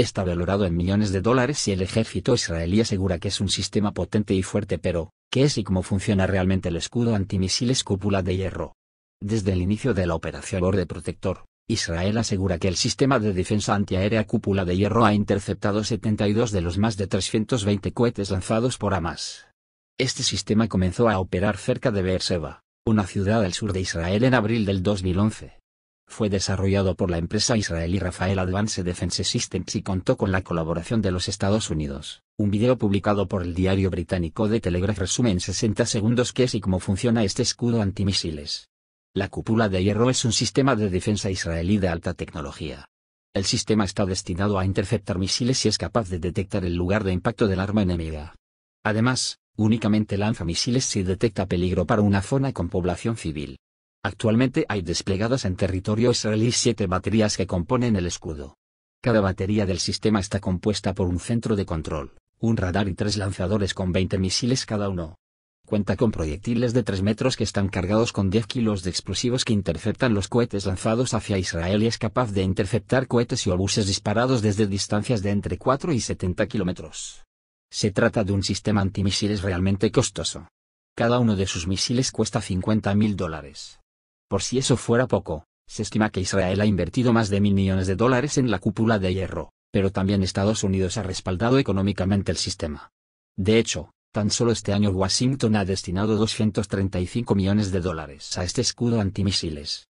está valorado en millones de dólares y el ejército israelí asegura que es un sistema potente y fuerte pero, ¿qué es y cómo funciona realmente el escudo antimisiles cúpula de hierro? Desde el inicio de la operación Borde Protector, Israel asegura que el sistema de defensa antiaérea cúpula de hierro ha interceptado 72 de los más de 320 cohetes lanzados por Hamas. Este sistema comenzó a operar cerca de Beerseba, una ciudad al sur de Israel en abril del 2011. Fue desarrollado por la empresa israelí Rafael Advanced Defense Systems y contó con la colaboración de los Estados Unidos. Un video publicado por el diario británico The Telegraph resume en 60 segundos qué es y cómo funciona este escudo antimisiles. La cúpula de hierro es un sistema de defensa israelí de alta tecnología. El sistema está destinado a interceptar misiles y es capaz de detectar el lugar de impacto del arma enemiga. Además, únicamente lanza misiles si detecta peligro para una zona con población civil. Actualmente hay desplegadas en territorio israelí siete baterías que componen el escudo. Cada batería del sistema está compuesta por un centro de control, un radar y tres lanzadores con 20 misiles cada uno. Cuenta con proyectiles de 3 metros que están cargados con 10 kilos de explosivos que interceptan los cohetes lanzados hacia Israel y es capaz de interceptar cohetes y obuses disparados desde distancias de entre 4 y 70 kilómetros. Se trata de un sistema antimisiles realmente costoso. Cada uno de sus misiles cuesta 50 mil dólares. Por si eso fuera poco, se estima que Israel ha invertido más de mil millones de dólares en la cúpula de hierro, pero también Estados Unidos ha respaldado económicamente el sistema. De hecho, tan solo este año Washington ha destinado 235 millones de dólares a este escudo antimisiles,